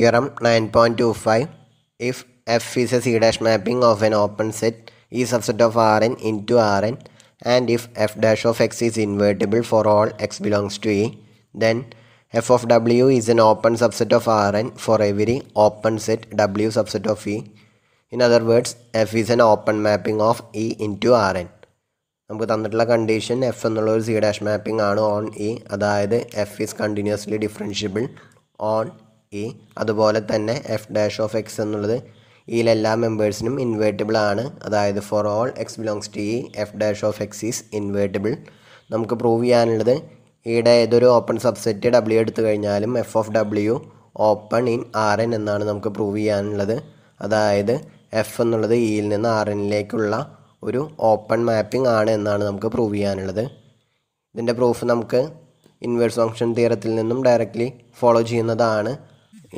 Theorem nine point two five if F is a C dash mapping of an open set E subset of R N into R N and if F dash of X is invertible for all X belongs to E then F of W is an open subset of R N for every open set W subset of E in other words F is an open mapping of E into R N നമുക്ക് തന്നിട്ടുള്ള condition F എന്നുള്ള ഒരു C dash mapping ആണ് on E e. അതായത് F is continuously differentiable on E അതുപോലെ തന്നെ F dash of X എന്നുള്ളത് ഇതിലെല്ലാ മെമ്പേഴ്സിനും invertible ആണ് അതായത് for all X belongs to E F dash of X is invertible നമുക്ക് പ്രൂവ് ചെയ്യാനുള്ളത് ഇയുടെ ഏതൊരു ഓപ്പൺ സബ്സെറ്റ് ഡബ്ല്യൂ എടുത്തു കഴിഞ്ഞാലും F of W open in R N എന്നാണ് നമുക്ക് പ്രൂവ് ചെയ്യാനുള്ളത് അതായത് എഫ് എന്നുള്ളത് ഇയിൽ നിന്ന് ആർ എന്നിലേക്കുള്ള ഒരു ഓപ്പൺ മാപ്പിംഗ് ആണ് എന്നാണ് നമുക്ക് പ്രൂവ് ചെയ്യാനുള്ളത് ഇതിൻ്റെ പ്രൂഫ് നമുക്ക് ഇൻവേഴ്സ് ഫംഗ്ഷൻ തിയറത്തിൽ നിന്നും ഡയറക്റ്റ്ലി ഫോളോ ചെയ്യുന്നതാണ്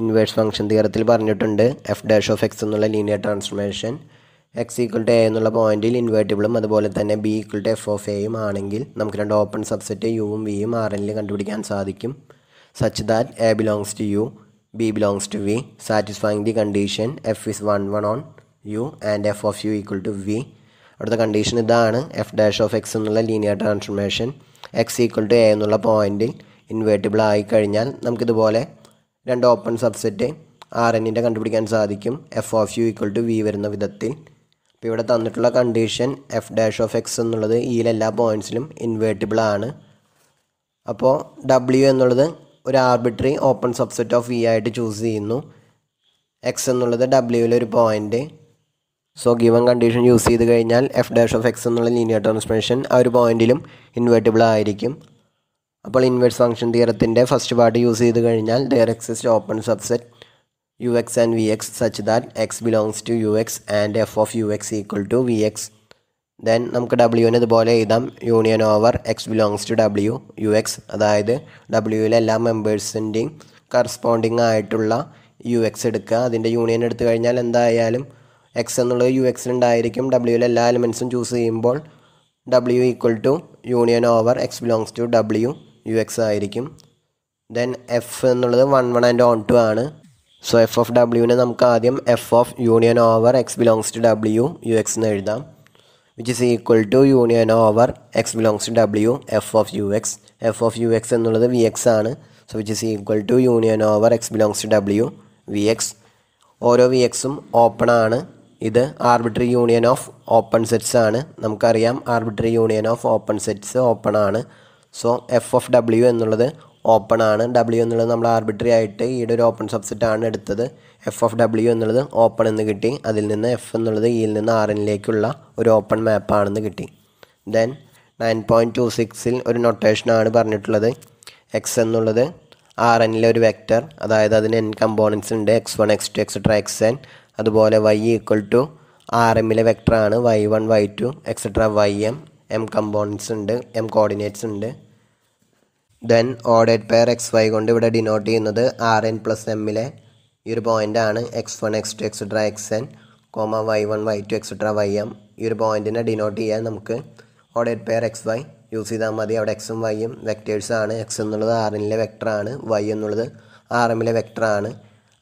ഇൻവേഴ്സ് ഫംഗ്ഷൻ തീരത്തിൽ പറഞ്ഞിട്ടുണ്ട് എഫ് ഡാഷ് ഓഫ് എക്സ് എന്നുള്ള linear transformation X equal to A എന്നുള്ള പോയിന്റിൽ ഇൻവേർട്ടിബിളും അതുപോലെ തന്നെ B equal to F of എയും ആണെങ്കിൽ നമുക്ക് രണ്ട് ഓപ്പൺ സബ്സെറ്റ് യുവും വിയും ആർ എന്നിൽ കണ്ടുപിടിക്കാൻ സാധിക്കും such that A belongs to U B belongs to V satisfying the condition F is one one on U and F of U equal to V അടുത്ത condition ഇതാണ് എഫ് ഡാഷ് ഓഫ് എക്സ് എന്നുള്ള linear transformation X equal to A എന്നുള്ള പോയിന്റിൽ invertible കഴിഞ്ഞാൽ നമുക്കിതുപോലെ രണ്ട് open subset R എന്നിൻ്റെ കണ്ടുപിടിക്കാൻ സാധിക്കും F of U equal to V വരുന്ന വിധത്തിൽ അപ്പോൾ ഇവിടെ തന്നിട്ടുള്ള condition F dash of X എന്നുള്ളത് ഈയിലെല്ലാ പോയിൻറ്റ്സിലും ഇൻവേർട്ടിബിൾ ആണ് അപ്പോൾ ഡബ്ല്യു എന്നുള്ളത് ഒരു arbitrary open subset of V ആയിട്ട് ചൂസ് ചെയ്യുന്നു എക്സ് എന്നുള്ളത് ഡബ്ല്യുവിലെ ഒരു point so given condition use ചെയ്ത് കഴിഞ്ഞാൽ എഫ് ഡാഷ് ഓഫ് എക്സ് എന്നുള്ള ലീനിയർ ട്രാൻസ്മിഷൻ ആ ഒരു പോയിൻറ്റിലും ഇൻവേർട്ടിബിൾ ആയിരിക്കും അപ്പോൾ ഇൻവേഴ്സ് ഫംഗ്ഷൻ തിയറത്തിൻ്റെ ഫസ്റ്റ് പാർട്ട് യൂസ് ചെയ്ത് കഴിഞ്ഞാൽ there exist open subset U X and V X such that X belongs to U X and F of U X equal to V X then നമുക്ക് ഡബ്ല്യുവിന് ഇതുപോലെ എഴുതാം union over X belongs to W U X അതായത് ഡബ്ല്യുവിലെ എല്ലാ മെമ്പേഴ്സിൻ്റെയും corresponding ആയിട്ടുള്ള യു എക്സ് എടുക്കുക അതിൻ്റെ യൂണിയൻ എടുത്തു കഴിഞ്ഞാൽ എന്തായാലും എക്സ് എന്നുള്ളത് യു ഉണ്ടായിരിക്കും ഡബ്ല്യുവിലെ എല്ലാ എലിമെൻസും ചൂസ് ചെയ്യുമ്പോൾ W equal to union over X belongs to W U X ആയിരിക്കും ദെൻ എഫ് എന്നുള്ളത് one one and onto ആണ് സോ എഫ് ഓഫ് ഡബ്ല്യുവിനെ നമുക്ക് ആദ്യം F of union over X belongs to W U X എന്ന് എഴുതാം which is equal to union over X belongs to W F of U X F of U X എന്നുള്ളത് V X ആണ് so which is equal to union over X belongs to W V X ഓരോ V എക്സും open ആണ് ഇത് arbitrary union of open sets ആണ് നമുക്കറിയാം arbitrary union of open sets open ആണ് so F of W എന്നുള്ളത് open ആണ് W എന്നുള്ളത് നമ്മൾ ആർബിട്രറി ആയിട്ട് ഈയിടെ ഒരു ഓപ്പൺ സബ്സെറ്റ് ആണ് എടുത്തത് എഫ് ഓഫ് ഡബ്ല്യു എന്നുള്ളത് ഓപ്പൺ എന്ന് കിട്ടി അതിൽ നിന്ന് എഫ് എന്നുള്ളത് ഇയിൽ e നിന്ന് ആറിനിലേക്കുള്ള ഒരു ഓപ്പൺ മാപ്പ് ആണെന്ന് കിട്ടി ദെൻ നയൻ പോയിൻറ്റ് ടു സിക്സിൽ ഒരു ആണ് പറഞ്ഞിട്ടുള്ളത് എക്സ് എന്നുള്ളത് ആർ എനിലെ ഒരു വെക്റ്റർ അതായത് അതിന് എൻ കമ്പോണൻസ് ഉണ്ട് X one X two etcetera X N അതുപോലെ വൈ ഈക്വൽ ടു ആർ എമ്മിലെ വെക്ടറാണ് Y one Y two etcetera Y M M components ഉണ്ട് എം കോർഡിനേറ്റ്സ് ഉണ്ട് then ordered pair X Y കൊണ്ട് ഇവിടെ ഡിനോട്ട് ചെയ്യുന്നത് ആർ എൻ പ്ലസ് എമ്മിലെ ഈ ഒരു ആണ് X one X two etcetera X N comma Y one Y two etcetera Y M ഈ ഒരു പോയിൻറ്റിനെ ഡിനോട്ട് ചെയ്യാൻ നമുക്ക് ordered pair X Y use ചെയ്താൽ മതി അവിടെ എക്സും വൈയും ആണ് എക്സ് എന്നുള്ളത് ആർ എന്നിലെ വെക്ടറാണ് വൈ എന്നുള്ളത് ആർ എമ്മിലെ വെക്ടറാണ്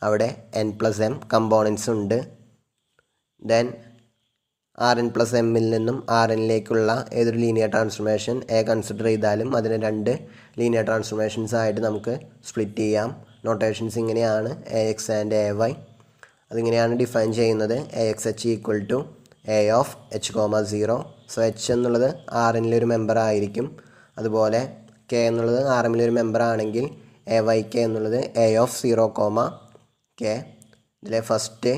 അവിടെ എൻ പ്ലസ് എം കമ്പോണൻസ് ഉണ്ട് ദെൻ ആർ എൻ പ്ലസ് എമ്മിൽ നിന്നും ആർ എന്നിലേക്കുള്ള ഏതൊരു ലീനിയർ ട്രാൻസ്ഫോർമേഷൻ എ കൺസിഡർ ചെയ്താലും അതിനെ രണ്ട് ലീനിയർ ട്രാൻസ്ഫോർമേഷൻസ് ആയിട്ട് നമുക്ക് സ്പ്ലിറ്റ് ചെയ്യാം നോട്ടേഷൻസ് ഇങ്ങനെയാണ് A X and A Y അതിങ്ങനെയാണ് ഡിഫൈൻ ചെയ്യുന്നത് A X H equal to A of H comma zero so H എന്നുള്ളത് ആർ എന്നിലൊരു മെമ്പർ ആയിരിക്കും അതുപോലെ കെ എന്നുള്ളത് ആർ എമ്മിലൊരു മെമ്പർ ആണെങ്കിൽ എ വൈ കെ എന്നുള്ളത് A of zero comma K ഇതിലെ ഫസ്റ്റ്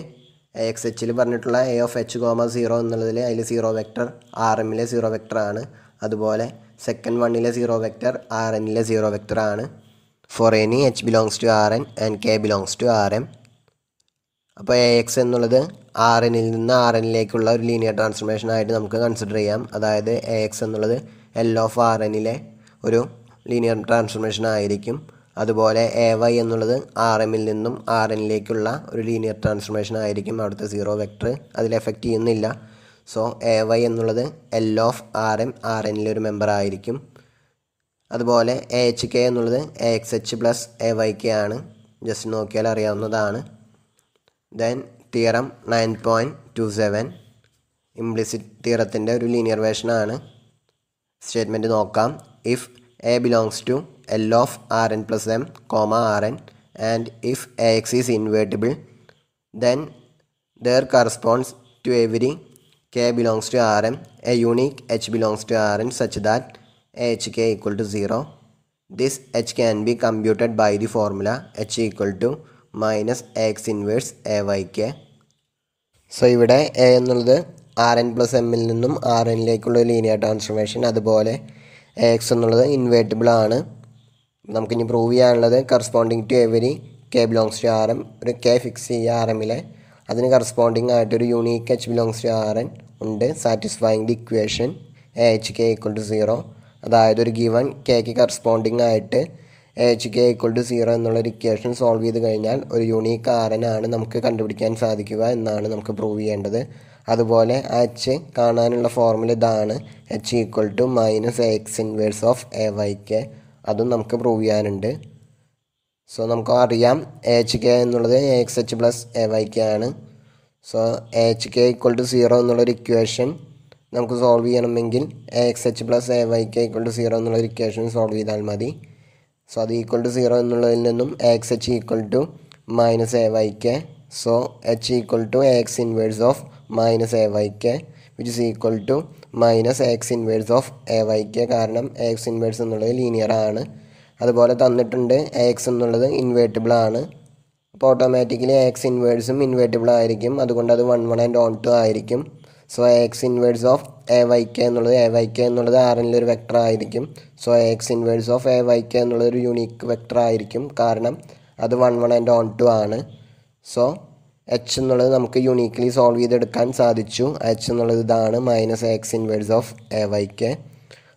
എക്സ് എച്ചിൽ പറഞ്ഞിട്ടുള്ള A of H comma zero എന്നുള്ളതിൽ അതിൽ സീറോ വെക്ടർ ആർ എമ്മിലെ സീറോ വെക്റ്ററാണ് അതുപോലെ സെക്കൻഡ് വണ്ണിലെ സീറോ വെക്ടർ ആർ എന്നിലെ സീറോ വെക്റ്ററാണ് for any H belongs to R N and K belongs to R M അപ്പോൾ എ എക്സ് എന്നുള്ളത് ആർ എനിൽ നിന്ന് ആർ എന്നിലേക്കുള്ള ഒരു ലീനിയർ ട്രാൻസ്ഫർമേഷൻ ആയിട്ട് നമുക്ക് കൺസിഡർ ചെയ്യാം അതായത് എ എക്സ് എന്നുള്ളത് എൽ ഓഫ് ആർ എന്നിലെ ഒരു ലീനിയർ ട്രാൻസ്ഫർമേഷൻ ആയിരിക്കും അതുപോലെ എ വൈ എന്നുള്ളത് ആർ എമ്മിൽ നിന്നും ആർ എന്നിലേക്കുള്ള ഒരു ലീനിയർ ട്രാൻസ്ഫോർമേഷൻ ആയിരിക്കും അവിടുത്തെ സീറോ വെക്ടർ അതിൽ എഫക്റ്റ് ചെയ്യുന്നില്ല സോ എ വൈ എന്നുള്ളത് L of R M R എന്നിലെ ഒരു മെമ്പർ ആയിരിക്കും അതുപോലെ എ എച്ച് കെ എന്നുള്ളത് A X H plus A Y K ആണ് ജസ്റ്റ് നോക്കിയാൽ അറിയാവുന്നതാണ് then theorem nine point two seven implicit തിയറത്തിൻ്റെ ഒരു ലീനിയർ വേഷനാണ് സ്റ്റേറ്റ്മെൻറ്റ് നോക്കാം if A belongs to L of R N plus M comma R N and if A X is invertible then there corresponds to every K belongs to R M a unique H belongs to R N such that A H K equal to zero this H can be computed by the formula H equal to minus A X inverse A Y K so ഇവിടെ A എന്നുള്ളത് R N plus എമ്മിൽ നിന്നും R എന്നിലേക്കുള്ള linear transformation അതുപോലെ A X എന്നുള്ളത് invertible ആണ് നമുക്കിനി prove ചെയ്യാനുള്ളത് corresponding to every K belongs to R M ഒരു കെ ഫിക്സ് ചെയ്യുക ആർ എമ്മിലെ അതിന് കറസ്പോണ്ടിങ് ആയിട്ടൊരു unique H belongs to R N ഉണ്ട് satisfying the equation A H K equal to zero അതായത് ഒരു ഗിവൺ കെക്ക് കറസ്പോണ്ടിങ് ആയിട്ട് A H K equal to zero എന്നുള്ളൊരു ഇക്വേഷൻ സോൾവ് ചെയ്ത് കഴിഞ്ഞാൽ ഒരു യൂണീക്ക് ആർ എൻ ആണ് നമുക്ക് കണ്ടുപിടിക്കാൻ സാധിക്കുക എന്നാണ് നമുക്ക് പ്രൂവ് ചെയ്യേണ്ടത് അതുപോലെ എച്ച് കാണാനുള്ള ഫോർമുല ഇതാണ് H equal to minus A X inverse of A Y K അതും നമുക്ക് പ്രൂവ് ചെയ്യാനുണ്ട് സോ നമുക്ക് അറിയാം എച്ച് കെ എന്നുള്ളത് A X H plus A Y K ആണ് so H K equal to zero എന്നുള്ളൊരു ഇക്വേഷൻ നമുക്ക് സോൾവ് ചെയ്യണമെങ്കിൽ A X H plus A Y K equal to zero എന്നുള്ളൊരു ഇക്വേഷൻ സോൾവ് ചെയ്താൽ മതി സോ അത് ഈക്വൽ ടു സീറോ എന്നുള്ളതിൽ നിന്നും A X H equal to minus A Y K so H equal to A X inverse of minus A Y K which is equal to minus X inverse of A Y K കാരണം X inverse എന്നുള്ളത് linear ആണ് അതുപോലെ തന്നിട്ടുണ്ട് X എന്നുള്ളത് invertible ആണ് അപ്പോൾ automatically X ഇൻവേഴ്സും invertible ആയിരിക്കും അതുകൊണ്ട് അത് one one and onto ആയിരിക്കും so X inverse of A Y K എന്നുള്ളത് എ വൈക്ക് എന്നുള്ളത് ആറിൻ്റെ ഒരു വെക്ടർ ആയിരിക്കും so X inverse of A Y K K എന്നുള്ളത് ഒരു യൂണീക്ക് വെക്ടർ ആയിരിക്കും കാരണം അത് one one and onto ആണ് സോ എച്ച് എന്നുള്ളത് നമുക്ക് യുണീക്ക്ലി സോൾവ് ചെയ്തെടുക്കാൻ സാധിച്ചു എച്ച് എന്നുള്ളത് ഇതാണ് minus X inverse of A Y K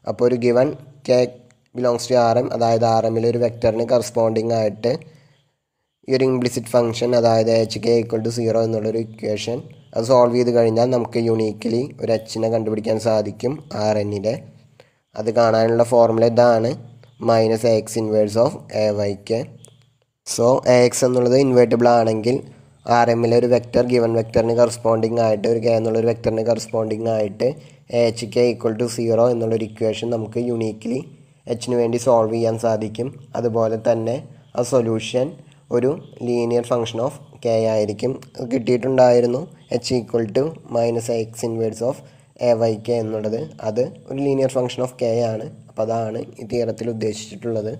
അപ്പോൾ ഒരു given K belongs to R M അതായത് ആർ എമ്മിലെ ഒരു വെക്റ്ററിന് കറസ്പോണ്ടിങ് ആയിട്ട് ഈ ഒരു ഇംപ്ലിസിറ്റ് ഫംഗ്ഷൻ അതായത് H K equal to zero എന്നുള്ളൊരു ഇക്വേഷൻ അത് സോൾവ് ചെയ്ത് കഴിഞ്ഞാൽ നമുക്ക് യുണീക്കലി ഒരു എച്ചിനെ കണ്ടുപിടിക്കാൻ സാധിക്കും ആർ എന്നിലെ അത് കാണാനുള്ള ഫോർമുല ഇതാണ് minus X inverse of A Y K so A X എന്നുള്ളത് ഇൻവേർട്ടബിൾ ആണെങ്കിൽ ആർ എമ്മിലെ ഒരു വെക്റ്റർ ഗിവൺ വെക്ടറിന് കറസ്പോണ്ടിങ് ആയിട്ട് ഒരു കെ ഒരു വെക്ടറിന് കറസ്പോണ്ടിങ് ആയിട്ട് H K equal to zero എന്നുള്ളൊരു ഇക്വേഷൻ നമുക്ക് യുണീക്ക്ലി എച്ചിന് വേണ്ടി സോൾവ് ചെയ്യാൻ സാധിക്കും അതുപോലെ തന്നെ ആ സൊല്യൂഷൻ ഒരു ലീനിയർ ഫങ്ഷൻ ഓഫ് കെ ആയിരിക്കും കിട്ടിയിട്ടുണ്ടായിരുന്നു H equal to minus X inverse of A Y K എന്നുള്ളത് അത് ഒരു ലീനിയർ ഫങ്ഷൻ ഓഫ് കെ ആണ് അപ്പോൾ അതാണ് ഈ തീരത്തിൽ ഉദ്ദേശിച്ചിട്ടുള്ളത്